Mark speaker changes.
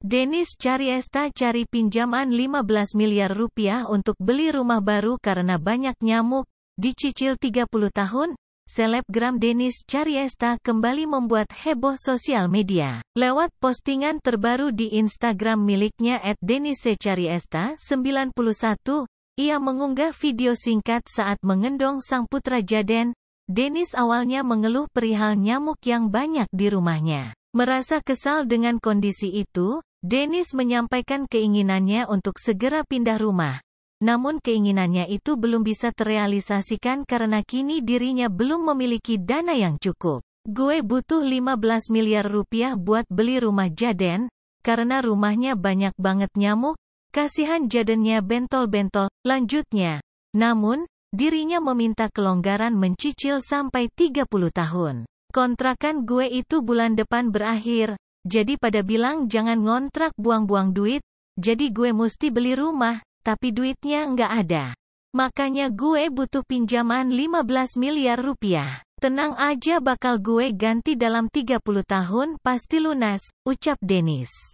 Speaker 1: Denis Cariesta cari pinjaman 15 miliar rupiah untuk beli rumah baru karena banyak nyamuk, dicicil 30 tahun, selebgram Denis Cariesta kembali membuat heboh sosial media. Lewat postingan terbaru di Instagram miliknya at Denise Cariesta 91, ia mengunggah video singkat saat mengendong sang putra Jaden, Denis awalnya mengeluh perihal nyamuk yang banyak di rumahnya. Merasa kesal dengan kondisi itu, Dennis menyampaikan keinginannya untuk segera pindah rumah. Namun keinginannya itu belum bisa terrealisasikan karena kini dirinya belum memiliki dana yang cukup. Gue butuh 15 miliar rupiah buat beli rumah Jaden, karena rumahnya banyak banget nyamuk, kasihan Jadennya bentol-bentol, lanjutnya. Namun, dirinya meminta kelonggaran mencicil sampai 30 tahun. Kontrakan gue itu bulan depan berakhir, jadi pada bilang jangan ngontrak buang-buang duit, jadi gue mesti beli rumah, tapi duitnya nggak ada. Makanya gue butuh pinjaman 15 miliar rupiah. Tenang aja bakal gue ganti dalam 30 tahun pasti lunas, ucap Dennis.